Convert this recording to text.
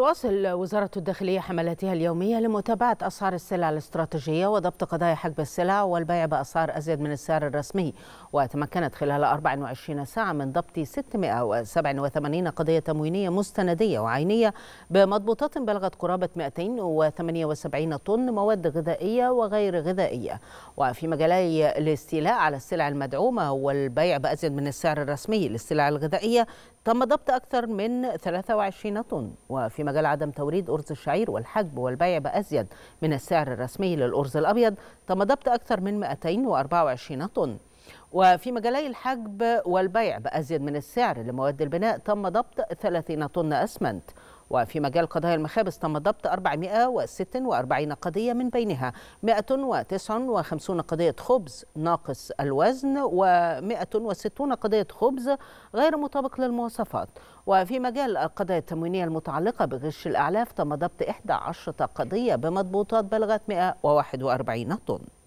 تواصل وزارة الداخلية حملاتها اليومية لمتابعة أسعار السلع الاستراتيجية وضبط قضايا حجب السلع والبيع بأسعار أزيد من السعر الرسمي وتمكنت خلال 24 ساعة من ضبط 687 قضية تموينية مستندية وعينية بمضبوطات بلغت قرابة 278 طن مواد غذائية وغير غذائية وفي مجالي الاستيلاء على السلع المدعومة والبيع بأزيد من السعر الرسمي للسلع الغذائية تم ضبط أكثر من 23 طن وفي مجال عدم توريد أرز الشعير والحجب والبيع بأزيد من السعر الرسمي للأرز الأبيض تم ضبط أكثر من 224 طن وفي مجالي الحجب والبيع بأزيد من السعر لمواد البناء تم ضبط 30 طن أسمنت وفي مجال قضايا المخابز تم ضبط 446 قضية من بينها 159 قضية خبز ناقص الوزن و160 قضية خبز غير مطابق للمواصفات وفي مجال القضايا التموينية المتعلقة بغش الأعلاف تم ضبط 11 قضية بمضبوطات بلغت 141 طن